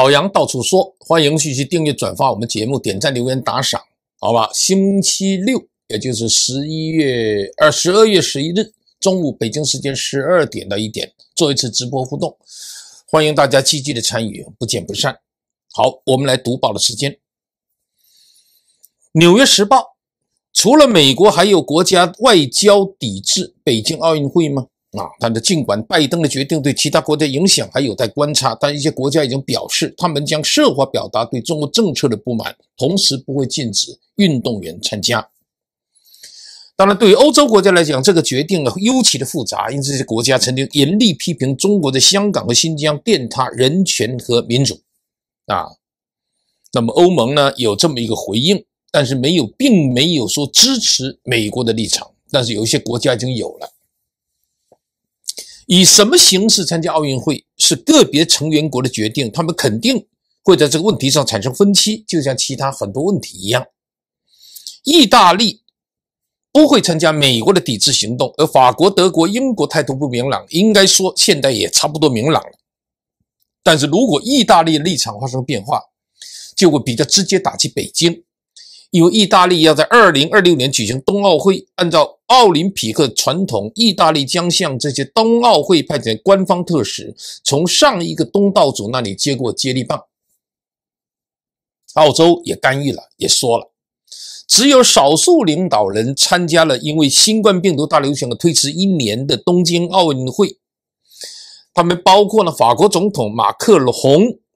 老杨到处说，欢迎继续订阅、转发我们节目，点赞、留言、打赏，好吧？星期六，也就是十一月二十二月十一日中午，北京时间十二点到一点，做一次直播互动，欢迎大家积极的参与，不见不散。好，我们来读报的时间，《纽约时报》除了美国，还有国家外交抵制北京奥运会吗？啊，但是尽管拜登的决定对其他国家影响还有待观察，但一些国家已经表示，他们将设法表达对中国政策的不满，同时不会禁止运动员参加。当然，对于欧洲国家来讲，这个决定呢尤其的复杂，因为这些国家曾经严厉批评中国的香港和新疆践踏人权和民主。啊，那么欧盟呢有这么一个回应，但是没有，并没有说支持美国的立场，但是有一些国家已经有了。以什么形式参加奥运会是个别成员国的决定，他们肯定会在这个问题上产生分歧，就像其他很多问题一样。意大利不会参加美国的抵制行动，而法国、德国、英国态度不明朗，应该说现在也差不多明朗了。但是如果意大利立场发生变化，就会比较直接打击北京。因为意大利要在二零二六年举行冬奥会，按照奥林匹克传统，意大利将向这些冬奥会派遣官方特使，从上一个东道主那里接过接力棒。澳洲也干预了，也说了，只有少数领导人参加了因为新冠病毒大流行的推迟一年的东京奥运会，他们包括了法国总统马克龙。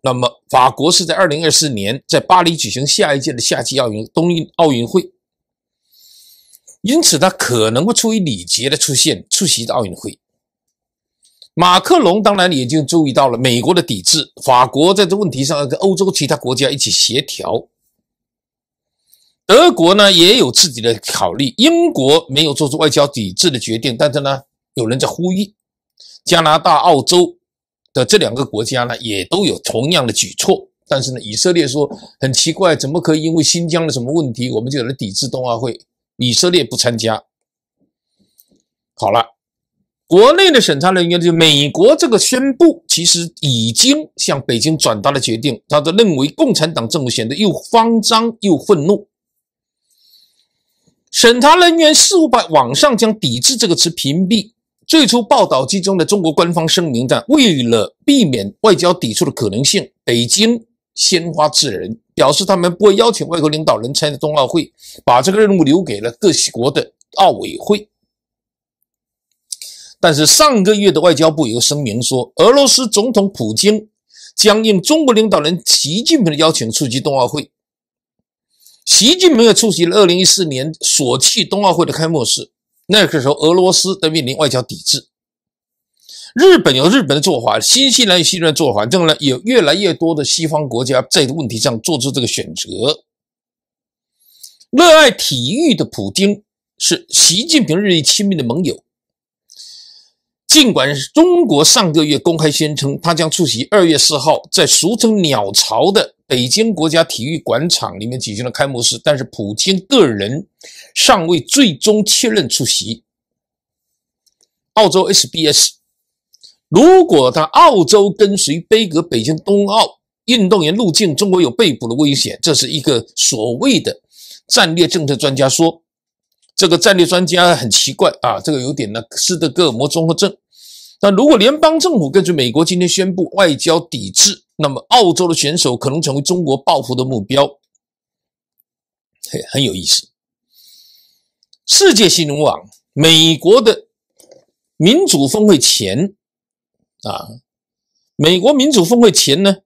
那么，法国是在二零二四年在巴黎举行下一届的夏季奥运、冬运奥运会，因此他可能会出于礼节的出现出席奥运会。马克龙当然也就注意到了美国的抵制，法国在这问题上要跟欧洲其他国家一起协调。德国呢也有自己的考虑，英国没有做出外交抵制的决定，但是呢有人在呼吁，加拿大、澳洲。的这两个国家呢，也都有同样的举措，但是呢，以色列说很奇怪，怎么可以因为新疆的什么问题，我们就来抵制冬奥会？以色列不参加。好了，国内的审查人员就美国这个宣布，其实已经向北京转达了决定，他的认为共产党政府显得又慌张又愤怒。审查人员似乎把网上将“抵制”这个词屏蔽。最初报道之中的中国官方声明，的为了避免外交抵触的可能性，北京先发制人，表示他们不会邀请外国领导人参加冬奥会，把这个任务留给了各国的奥委会。但是上个月的外交部有个声明说，俄罗斯总统普京将应中国领导人习近平的邀请出席冬奥会。习近平也出席了2014年索契冬奥会的开幕式。那个时候，俄罗斯在面临外交抵制，日本有日本的做法，新西兰有新西兰做法，当然有越来越多的西方国家在问题上做出这个选择。热爱体育的普京是习近平日益亲密的盟友。尽管中国上个月公开宣称他将出席二月四号在俗称“鸟巢”的北京国家体育场里面举行的开幕式，但是普京个人尚未最终确认出席。澳洲 SBS，如果他澳洲跟随杯葛北京冬奥运动员入境，中国有被捕的危险。这是一个所谓的战略政策专家说，这个战略专家很奇怪啊，这个有点呢斯德哥尔摩综合症。但如果联邦政府根据美国今天宣布外交抵制，那么澳洲的选手可能成为中国报复的目标，嘿，很有意思。世界新闻网，美国的民主峰会前啊，美国民主峰会前呢，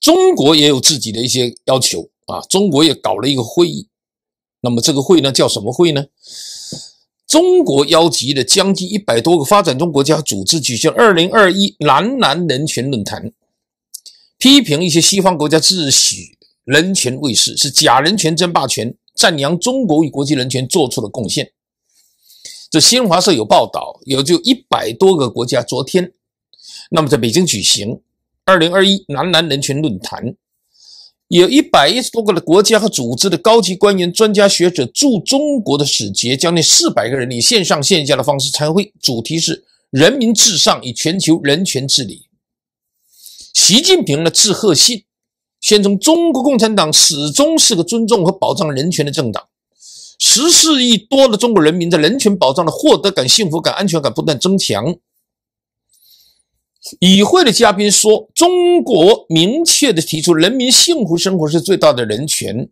中国也有自己的一些要求啊，中国也搞了一个会议，那么这个会呢叫什么会呢？中国邀集了将近一百多个发展中国家组织，举行2021男篮人权论坛，批评一些西方国家自诩人权卫士是假人权、争霸权，赞扬中国与国际人权做出了贡献。这新华社有报道，有就一百多个国家昨天，那么在北京举行2021男篮人权论坛。有一百一十多个的国家和组织的高级官员、专家学者、驻中国的使节，将近四百个人，以线上线下的方式参会。主题是“人民至上以全球人权治理”。习近平的致贺信，宣称中国共产党始终是个尊重和保障人权的政党，十四亿多的中国人民在人权保障的获得感、幸福感、安全感不断增强。与会的嘉宾说：“中国明确地提出，人民幸福生活是最大的人权，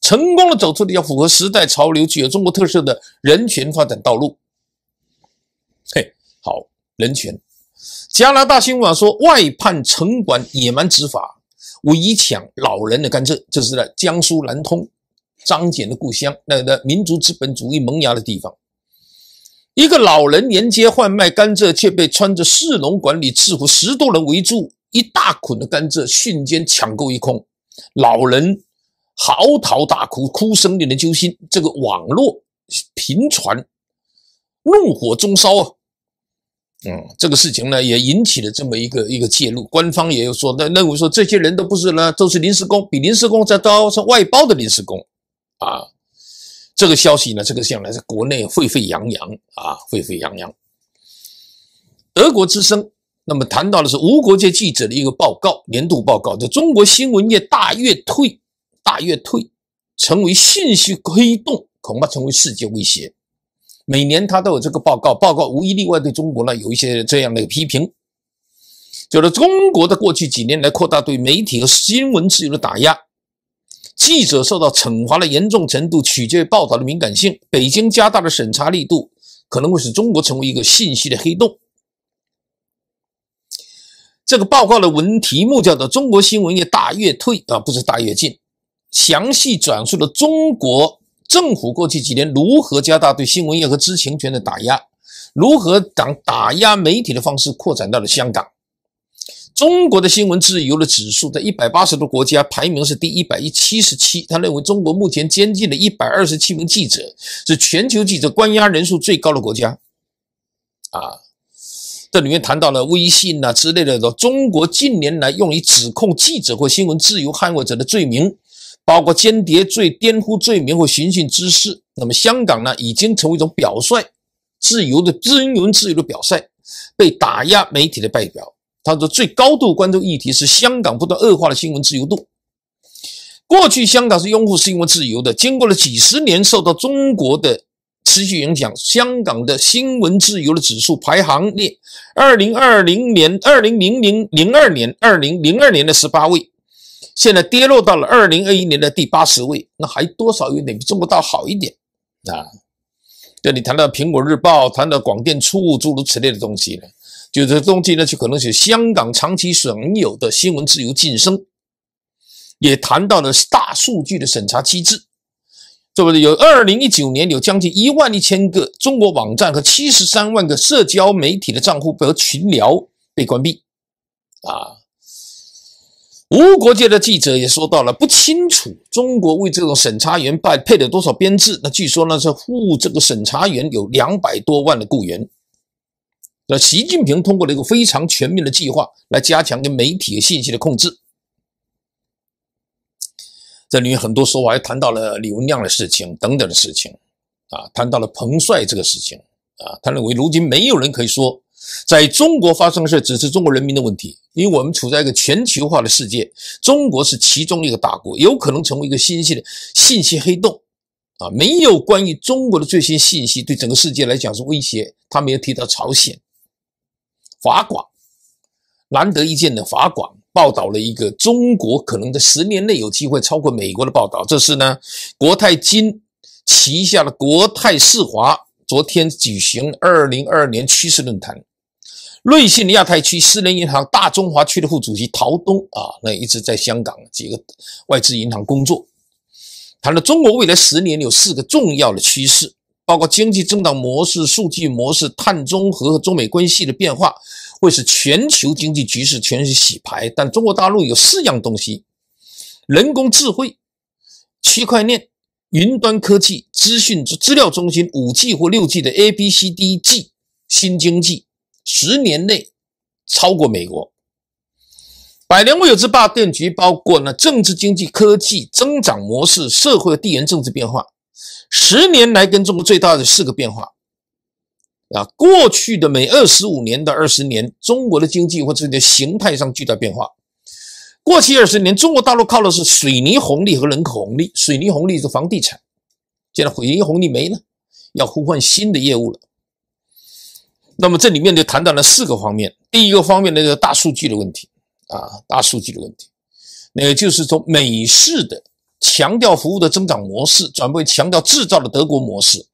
成功地走出了要符合时代潮流、具有中国特色的人权发展道路。”嘿，好人权！加拿大新闻网说：“外判城管野蛮执法，围抢老人的甘蔗。”这是在江苏南通，张謇的故乡，那的民族资本主义萌芽的地方。一个老人沿街贩卖甘蔗，却被穿着市容管理制服十多人围住，一大捆的甘蔗瞬间抢购一空，老人嚎啕大哭，哭声令人揪心。这个网络频传，怒火中烧啊！嗯，这个事情呢，也引起了这么一个一个介入，官方也有说，那那我说这些人都不是呢，都是临时工，比临时工再招是外包的临时工啊。这个消息呢，这个向来在国内沸沸扬扬啊，沸沸扬扬。德国之声，那么谈到的是无国界记者的一个报告，年度报告，就中国新闻业大跃退，大跃退，成为信息黑洞，恐怕成为世界威胁。每年他都有这个报告，报告无一例外对中国呢有一些这样的批评，就是中国的过去几年来扩大对媒体和新闻自由的打压。记者受到惩罚的严重程度取决于报道的敏感性。北京加大的审查力度可能会使中国成为一个信息的黑洞。这个报告的文题目叫做《中国新闻业大跃退》，啊，不是大跃进。详细转述了中国政府过去几年如何加大对新闻业和知情权的打压，如何将打压媒体的方式扩展到了香港。中国的新闻自由的指数在一百八十多国家排名是第一百一七十七。他认为中国目前监禁的一百二十七名记者是全球记者关押人数最高的国家。啊，这里面谈到了微信呐之类的。中国近年来用于指控记者或新闻自由捍卫者的罪名，包括间谍罪、颠覆罪名或寻衅滋事。那么香港呢，已经成为一种表率，自由的新闻自由的表率，被打压媒体的代表。他说，最高度关注议题是香港不断恶化的新闻自由度。过去香港是拥护新闻自由的，经过了几十年受到中国的持续影响，香港的新闻自由的指数排行列，二零二零年、二零零零零二年、二零零二年的十八位，现在跌落到了二零二一年的第八十位。那还多少有点比中国大好一点啊？这里谈到《苹果日报》、谈到广电处，诸如此类的东西呢？就这东西呢，就可能是香港长期损有的新闻自由晋升，也谈到了大数据的审查机制，是不是？有二零一九年有将近一万一千个中国网站和七十三万个社交媒体的账户和群聊被关闭啊。无国界的记者也说到了，不清楚中国为这种审查员办配了多少编制。那据说呢是护这个审查员有两百多万的雇员。那习近平通过了一个非常全面的计划来加强跟媒体信息的控制。这里面很多时候还谈到了李文亮的事情等等的事情，啊，谈到了彭帅这个事情，啊，他认为如今没有人可以说在中国发生的事只是中国人民的问题，因为我们处在一个全球化的世界，中国是其中一个大国，有可能成为一个新兴的信息黑洞，啊，没有关于中国的最新信息对整个世界来讲是威胁。他没有提到朝鲜。法广难得一见的法广报道了一个中国可能在十年内有机会超过美国的报道。这是呢国泰金旗下的国泰世华昨天举行二零二二年趋势论坛，瑞信亚太区私人银行大中华区的副主席陶东啊，那一直在香港几个外资银行工作，谈了中国未来十年有四个重要的趋势。包括经济增长模式、数据模式、碳中和和中美关系的变化，会使全球经济局势全是洗牌。但中国大陆有四样东西：人工智慧、区块链、云端科技、资讯资料中心、五 G 或六 G 的 ABCDG 新经济，十年内超过美国。百年未有之大变局，包括呢政治、经济、科技增长模式、社会和地缘政治变化。十年来跟中国最大的四个变化，啊，过去的每二十五年的二十年，中国的经济或者形态上巨大变化。过去二十年，中国大陆靠的是水泥红利和人口红利，水泥红利是房地产，现在水泥红利没了，要呼唤新的业务了。那么这里面就谈到了四个方面，第一个方面呢，大数据的问题啊，大数据的问题，那就是从美式的。强调服务的增长模式，转变为强调制造的德国模式、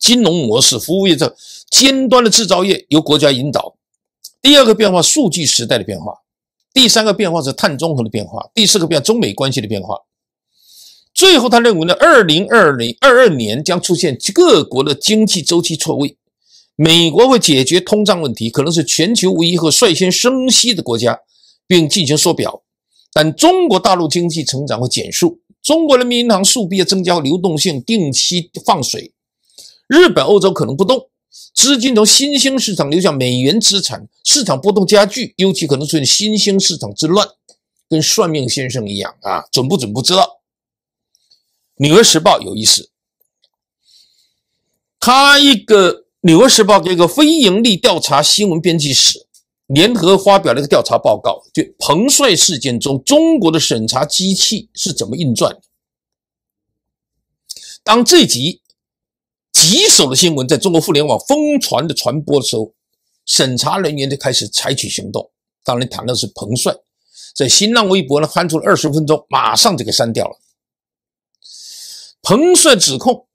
金融模式、服务业的尖端的制造业由国家引导。第二个变化，数据时代的变化；第三个变化是碳中和的变化；第四个变中美关系的变化。最后，他认为呢，二零二零二二年将出现各国的经济周期错位，美国会解决通胀问题，可能是全球唯一和率先升息的国家，并进行缩表。但中国大陆经济成长会减速，中国人民银行币必增加流动性，定期放水。日本、欧洲可能不动，资金从新兴市场流向美元资产市场，波动加剧，尤其可能出现新兴市场之乱，跟算命先生一样啊，准不准不知道。《纽约时报》有意思，他一个《纽约时报》这个非盈利调查新闻编辑室。联合发表了一个调查报告，就彭帅事件中中国的审查机器是怎么运转当这集棘手的新闻在中国互联网疯传的传播的时候，审查人员就开始采取行动。当然，谈论是彭帅在新浪微博呢翻出了二十分钟，马上就给删掉了。彭帅指控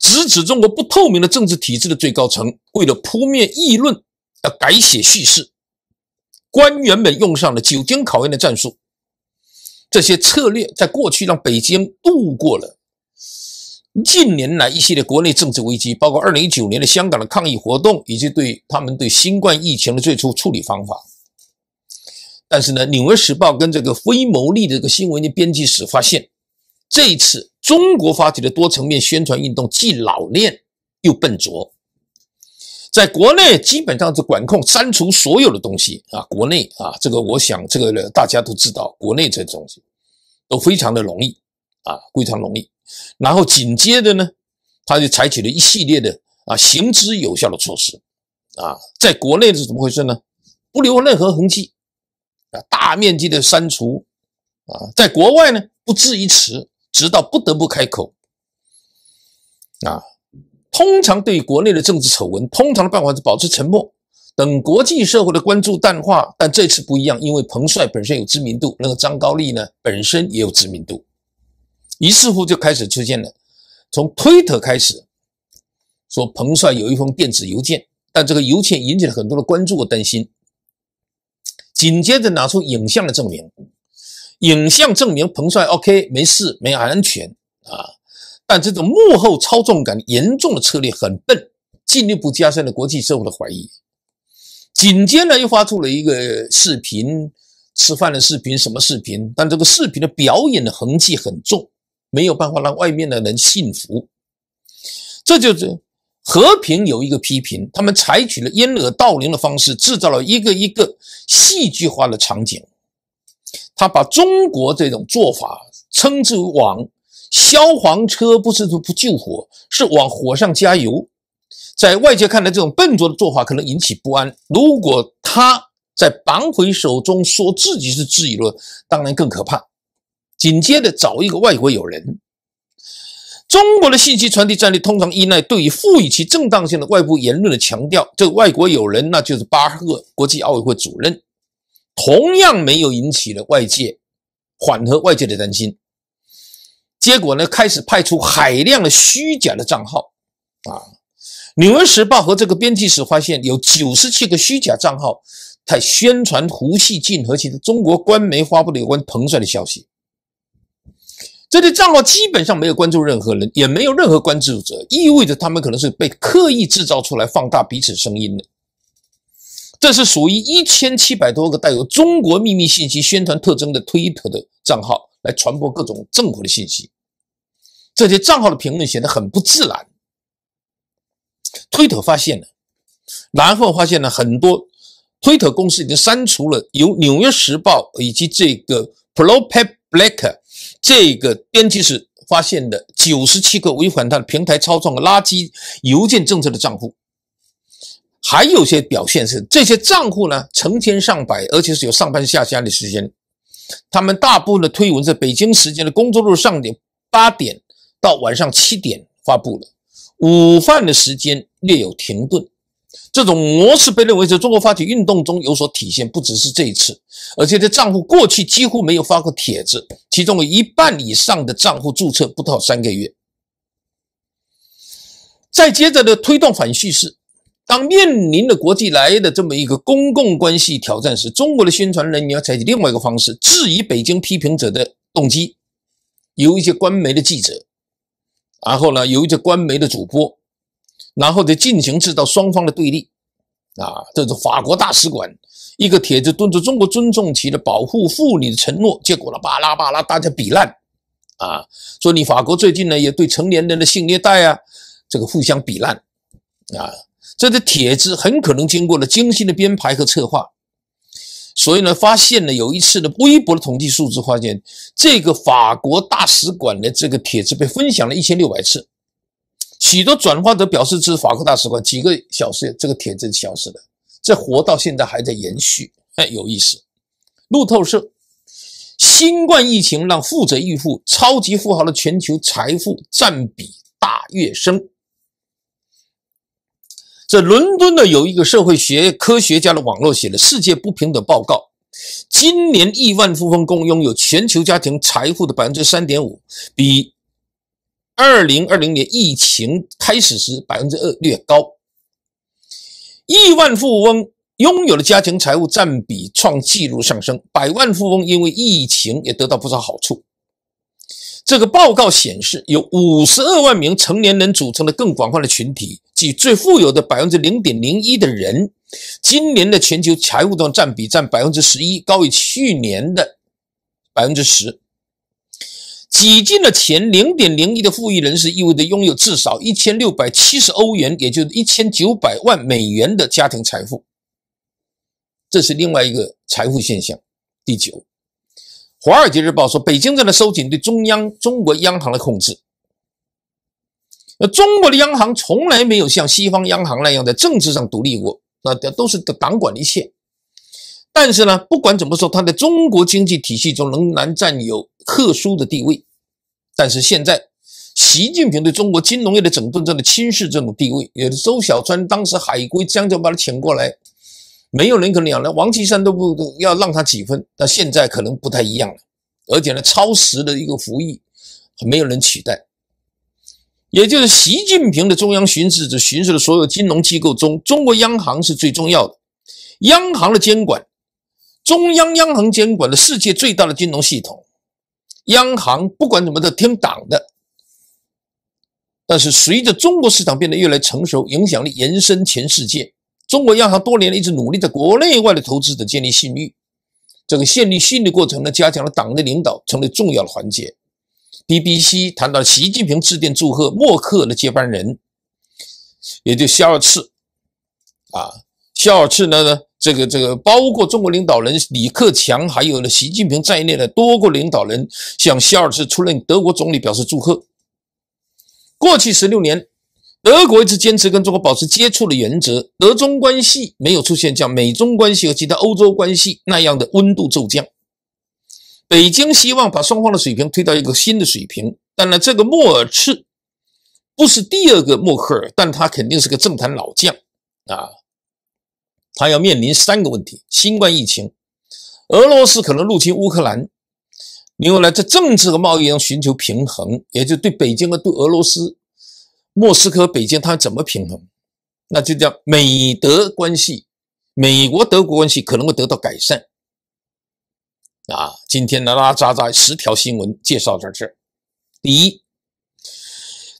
直指中国不透明的政治体制的最高层，为了扑灭议论。要改写叙事，官员们用上了久经考验的战术。这些策略在过去让北京度过了近年来一系列国内政治危机，包括二零一九年的香港的抗议活动以及对他们对新冠疫情的最初处理方法。但是呢，《纽约时报》跟这个非牟利的这个新闻的编辑室发现，这一次中国发起的多层面宣传运动既老练又笨拙。在国内基本上是管控删除所有的东西啊，国内啊，这个我想这个大家都知道，国内这东西都非常的容易啊，非常容易。然后紧接着呢，他就采取了一系列的啊行之有效的措施啊，在国内是怎么回事呢？不留任何痕迹啊，大面积的删除啊，在国外呢不置一词，直到不得不开口啊。通常对国内的政治丑闻，通常的办法是保持沉默，等国际社会的关注淡化。但这次不一样，因为彭帅本身有知名度，那个张高丽呢本身也有知名度，于是乎就开始出现了，从推特开始说彭帅有一封电子邮件，但这个邮件引起了很多的关注和担心。紧接着拿出影像来证明，影像证明彭帅 OK 没事，没安全啊。但这种幕后操纵感严重的策略很笨，进一步加深了国际社会的怀疑。紧接着又发出了一个视频，吃饭的视频，什么视频？但这个视频的表演的痕迹很重，没有办法让外面的人信服。这就是和平有一个批评，他们采取了掩耳盗铃的方式，制造了一个一个戏剧化的场景。他把中国这种做法称之为“网”。消防车不是不救火，是往火上加油。在外界看来，这种笨拙的做法可能引起不安。如果他在绑匪手中说自己是自由论，当然更可怕。紧接着找一个外国友人，中国的信息传递战略通常依赖对于赋予其正当性的外部言论的强调。这个外国友人，那就是巴赫国际奥委会主任，同样没有引起了外界缓和外界的担心。结果呢？开始派出海量的虚假的账号，啊，《纽约时报》和这个编辑室发现有九十七个虚假账号在宣传胡锡进和其的中国官媒发布的有关彭帅的消息。这些账号基本上没有关注任何人，也没有任何关注者，意味着他们可能是被刻意制造出来放大彼此声音的。这是属于一千七百多个带有中国秘密信息宣传特征的推特的账号来传播各种政府的信息。这些账号的评论显得很不自然。推特发现了，然后发现呢，很多推特公司已经删除了由《纽约时报》以及这个 Propet Black 这个编辑室发现的九十七个违反他的平台操纵的垃圾邮件政策的账户。还有些表现是，这些账户呢，成千上百，而且是有上班、下班的时间。他们大部分的推文在北京时间的工作日上点八点。到晚上七点发布了，午饭的时间略有停顿。这种模式被认为在中国发起运动中有所体现，不只是这一次，而且这账户过去几乎没有发过帖子，其中有一半以上的账户注册不到三个月。再接着的推动反叙事，当面临着国际来的这么一个公共关系挑战时，中国的宣传人员要采取另外一个方式，质疑北京批评者的动机，由一些官媒的记者。然后呢，由一些官媒的主播，然后再进行制造双方的对立，啊，这是法国大使馆一个帖子，敦促中国尊重其的保护妇女的承诺，结果了巴拉巴拉，大家比烂，啊，说你法国最近呢也对成年人的性虐待啊，这个互相比烂，啊，这个帖子很可能经过了精心的编排和策划。所以呢，发现呢有一次的微博的统计数字，发现这个法国大使馆的这个帖子被分享了一千六百次，许多转发者表示这是法国大使馆。几个小时，这个帖子消失了，这活到现在还在延续。哎，有意思。路透社，新冠疫情让富者愈富，超级富豪的全球财富占比大跃升。在伦敦呢，有一个社会学科学家的网络写了《世界不平等报告》。今年亿万富翁共拥有全球家庭财富的百分之三点五，比二零二零年疫情开始时百分之二略高。亿万富翁拥有的家庭财富占比创纪录上升，百万富翁因为疫情也得到不少好处。这个报告显示，有五十二万名成年人组成的更广泛的群体。即最富有的百分之零点零一的人，今年的全球财富中占比占百分之十一，高于去年的百分之十。挤进了前零点零一的富裕人士，意味着拥有至少一千六百七十欧元，也就是一千九百万美元的家庭财富。这是另外一个财富现象。第九，华尔街日报说，北京正在收紧对中央中国央行的控制。那中国的央行从来没有像西方央行那样在政治上独立过，那都是党管一切。但是呢，不管怎么说，它在中国经济体系中仍然占有特殊的地位。但是现在，习近平对中国金融业的整顿正在侵蚀这种地位。有的周小川当时海归，将将把他请过来，没有人肯养了，王岐山都不要让他几分。那现在可能不太一样了，而且呢，超时的一个服役，没有人取代。也就是习近平的中央巡视，这巡视的所有金融机构中，中国央行是最重要的。央行的监管，中央央行监管的世界最大的金融系统。央行不管怎么的听党的，但是随着中国市场变得越来成熟，影响力延伸全世界。中国央行多年来一直努力在国内外的投资者建立信誉，这个建立信誉的过程呢，加强了党的领导，成为重要的环节。BBC 谈到习近平致电祝贺默克的接班人，也就肖尔茨啊，肖尔茨呢？这个这个，包括中国领导人李克强，还有呢习近平在内的多个领导人向肖尔茨出任德国总理表示祝贺。过去十六年，德国一直坚持跟中国保持接触的原则，德中关系没有出现像美中关系和其他欧洲关系那样的温度骤降。北京希望把双方的水平推到一个新的水平，当然，这个默尔赤不是第二个默克尔，但他肯定是个政坛老将啊。他要面临三个问题：新冠疫情、俄罗斯可能入侵乌克兰，另外呢，在政治和贸易上寻求平衡，也就对北京和对俄罗斯、莫斯科、北京，他怎么平衡？那就叫美德关系，美国德国关系可能会得到改善。啊，今天呢拉扎扎十条新闻介绍在这第一，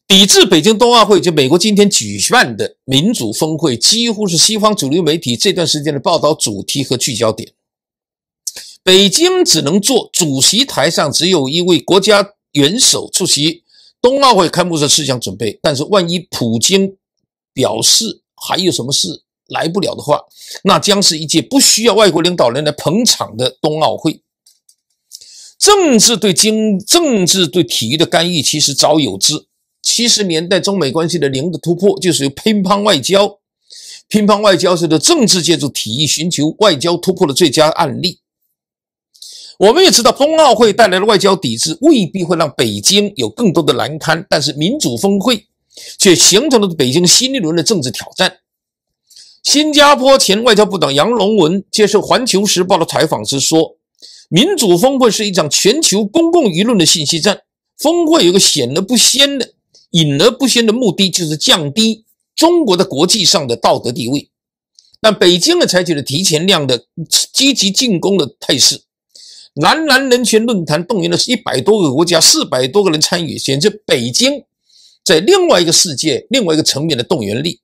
抵制北京冬奥会，就美国今天举办的民主峰会，几乎是西方主流媒体这段时间的报道主题和聚焦点。北京只能做主席台上只有一位国家元首出席冬奥会开幕式思想准备，但是万一普京表示还有什么事来不了的话，那将是一届不需要外国领导人来捧场的冬奥会。政治对经政治对体育的干预其实早有之。七十年代中美关系的零的突破，就是由乒乓外交。乒乓外交是的政治借助体育寻求外交突破的最佳案例。我们也知道，冬奥会带来的外交抵制未必会让北京有更多的难堪，但是民主峰会却形成了北京新一轮的政治挑战。新加坡前外交部长杨龙文接受《环球时报》的采访时说。民主峰会是一场全球公共舆论的信息战。峰会有个显而不鲜的、隐而不先的目的，就是降低中国的国际上的道德地位。但北京呢，采取了提前量的积极进攻的态势。男篮人权论坛动员的是一百多个国家、四百多个人参与，显示北京在另外一个世界、另外一个层面的动员力。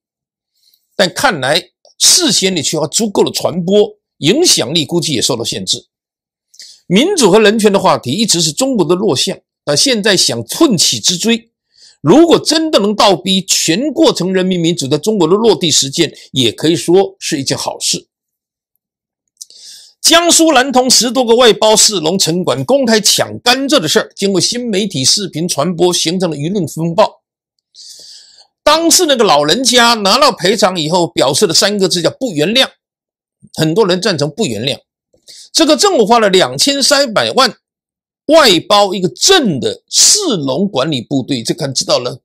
但看来，事先你缺乏足够的传播影响力，估计也受到限制。民主和人权的话题一直是中国的弱项，但现在想寸起之锥。如果真的能倒逼全过程人民民主在中国的落地实践，也可以说是一件好事。江苏南通十多个外包市容城管公开抢甘蔗的事儿，经过新媒体视频传播，形成了舆论风暴。当事那个老人家拿到赔偿以后，表示了三个字叫“不原谅”，很多人赞成“不原谅”。这个政府花了两千三百万，外包一个镇的市容管理部队，这看知道了，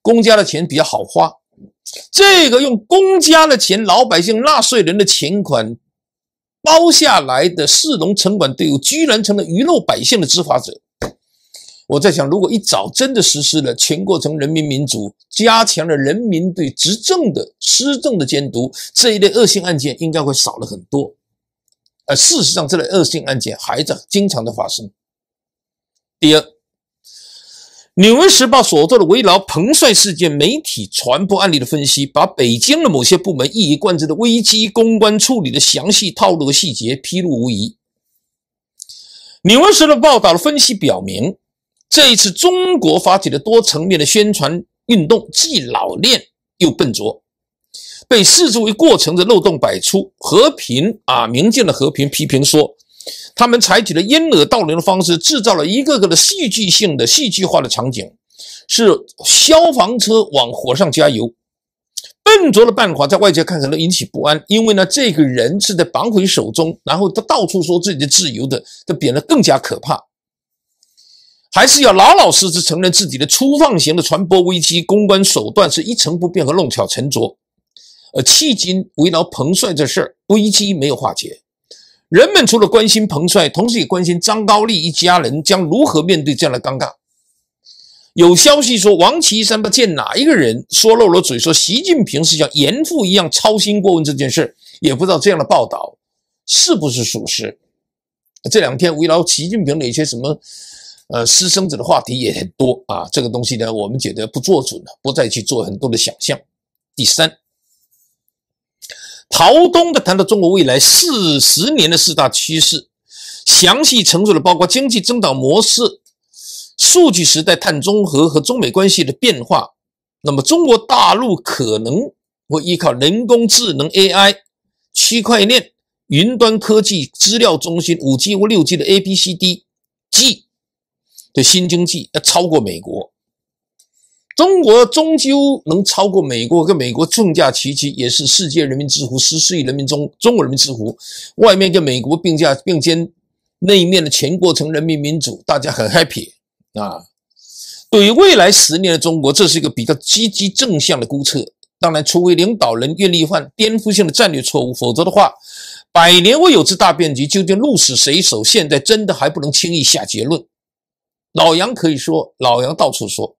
公家的钱比较好花。这个用公家的钱，老百姓纳税人的钱款包下来的市容城管队伍，居然成了鱼肉百姓的执法者。我在想，如果一早真的实施了全过程人民民主，加强了人民对执政的施政的监督，这一类恶性案件应该会少了很多。事实上，这类恶性案件还在经常的发生。第二，《纽约时报》所做的围绕彭帅事件媒体传播案例的分析，把北京的某些部门一以贯之的危机公关处理的详细套路和细节披露无遗。《纽约时报》的报道的分析表明，这一次中国发起的多层面的宣传运动既老练又笨拙。被视之为过程的漏洞百出，和平啊，民进的和平批评说，他们采取了掩耳盗铃的方式，制造了一个个的戏剧性的、戏剧化的场景，是消防车往火上加油，笨拙的办法在外界看成了引起不安。因为呢，这个人是在绑匪手中，然后他到处说自己的自由的，他变得更加可怕，还是要老老实实承认自己的粗放型的传播危机公关手段是一成不变和弄巧成拙。呃，迄今围绕彭帅这事儿危机没有化解，人们除了关心彭帅，同时也关心张高丽一家人将如何面对这样的尴尬。有消息说王岐山不见哪一个人说漏了嘴，说习近平是像严父一样操心过问这件事，也不知道这样的报道是不是属实。这两天围绕习近平的一些什么呃私生子的话题也很多啊，这个东西呢，我们觉得不做准了，不再去做很多的想象。第三。陶东的谈到中国未来四十年的四大趋势，详细陈述了包括经济增长模式、数据时代、碳中和和中美关系的变化。那么，中国大陆可能会依靠人工智能 AI、区块链、云端科技、资料中心、五 G 或六 G 的 ABCDG 的新经济，要超过美国。中国终究能超过美国，跟美国并驾齐驱，也是世界人民之福。十四亿人民中，中国人民之福。外面跟美国并驾并肩，内面的全过程人民民主，大家很 happy 啊！对于未来十年的中国，这是一个比较积极正向的估测。当然，除非领导人愿意犯颠覆性的战略错误，否则的话，百年未有之大变局究竟鹿死谁手，现在真的还不能轻易下结论。老杨可以说，老杨到处说。